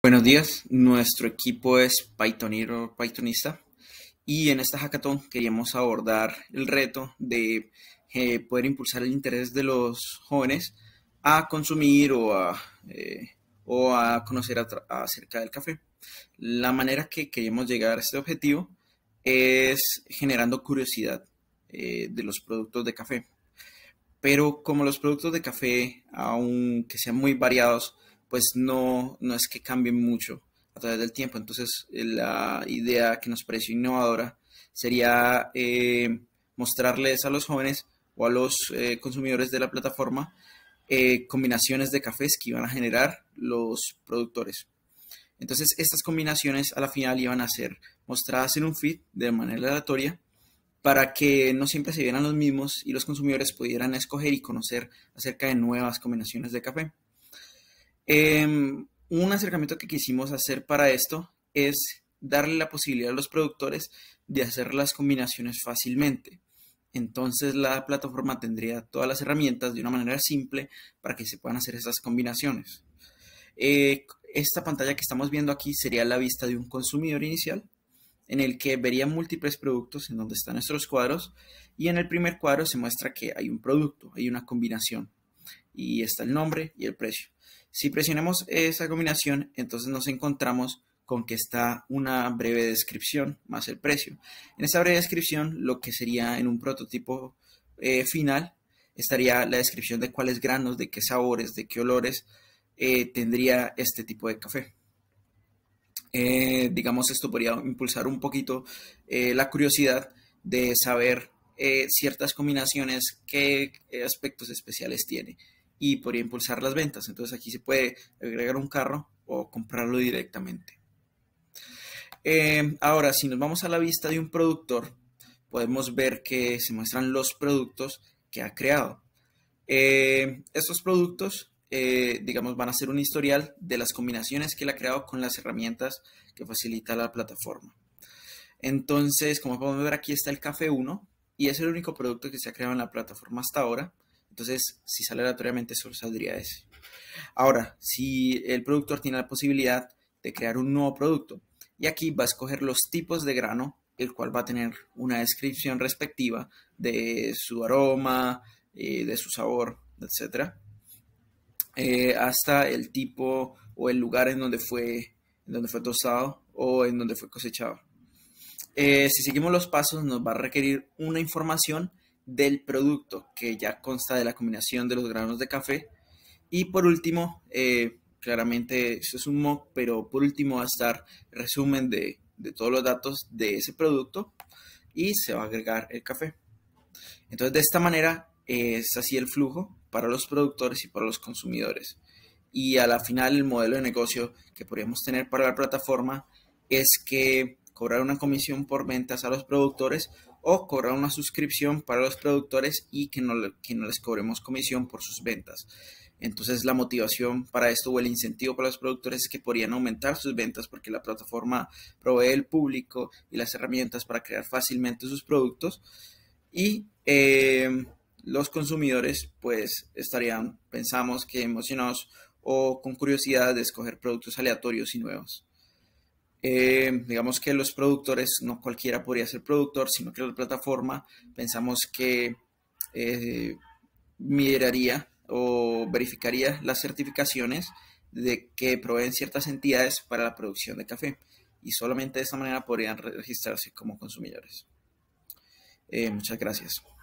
Buenos días, nuestro equipo es Pythonero Pythonista y en esta hackathon queríamos abordar el reto de eh, poder impulsar el interés de los jóvenes a consumir o a, eh, conocer acerca del café. La manera que queríamos llegar a este objetivo es generando curiosidad eh, de los productos de café. Pero como los productos de café, aunque sean muy variados, pues no, no es que cambien mucho a través del tiempo. Entonces, eh, la idea que nos pareció innovadora sería eh, mostrarles a los jóvenes o a los eh, consumidores de la plataforma combinaciones de cafés que iban a generar los productores. Entonces, estas combinaciones a la final iban a ser mostradas en un feed de manera aleatoria para que no siempre se vieran los mismos y los consumidores pudieran escoger y conocer acerca de nuevas combinaciones de café. Em, un acercamiento que quisimos hacer para esto es darle la posibilidad a los productores de hacer las combinaciones fácilmente. Entonces la plataforma tendría todas las herramientas de una manera simple para que se puedan hacer esas combinaciones. Eh, esta pantalla que estamos viendo aquí sería la vista de un consumidor inicial en el que vería múltiples productos en donde están nuestros cuadros y en el primer cuadro se muestra que hay un producto, hay una combinación y está el nombre y el precio. Si presionamos esa combinación, entonces nos encontramos con que está una breve descripción más el precio. En esa breve descripción, lo que sería en un prototipo eh, final, estaría la descripción de cuáles granos, de qué sabores, de qué olores eh, tendría este tipo de café. Eh, digamos, esto podría impulsar un poquito la curiosidad de saber ciertas combinaciones, qué aspectos especiales tiene y podría impulsar las ventas. Entonces aquí se puede agregar un carro o comprarlo directamente. Eh, ahora, si nos vamos a la vista de un productor, podemos ver que se muestran los productos que ha creado. Eh, estos productos, eh, digamos, van a ser un historial de las combinaciones que él ha creado con las herramientas que facilita la plataforma. Entonces, como podemos ver aquí está el Café 1 y es el único producto que se ha creado en la plataforma hasta ahora. Entonces, si sale aleatoriamente, solo saldría ese. Ahora, si el productor tiene la posibilidad de crear un nuevo producto, y aquí va a escoger los tipos de grano, el cual va a tener una descripción respectiva de su aroma, eh, de su sabor, etc. Eh, hasta el tipo o el lugar en donde fue, en donde fue tostado o en donde fue cosechado. Eh, si seguimos los pasos, nos va a requerir una información del producto, que ya consta de la combinación de los granos de café. Y por último, eh, claramente eso es un mock, pero por último va a estar resumen de, de todos los datos de ese producto y se va a agregar el café. Entonces, de esta manera es así el flujo para los productores y para los consumidores. Y a la final, el modelo de negocio que podríamos tener para la plataforma es que cobrar una comisión por ventas a los productores o cobrar una suscripción para los productores y que no, les cobremos comisión por sus ventas. Entonces la motivación para esto o el incentivo para los productores es que podrían aumentar sus ventas porque la plataforma provee el público y las herramientas para crear fácilmente sus productos y eh, los consumidores pues estarían, pensamos que emocionados o con curiosidad de escoger productos aleatorios y nuevos. Eh, digamos que los productores, no cualquiera podría ser productor, sino que la plataforma pensamos que eh, miraría o verificaría las certificaciones de que proveen ciertas entidades para la producción de café y solamente de esta manera podrían registrarse como consumidores. Eh, muchas gracias.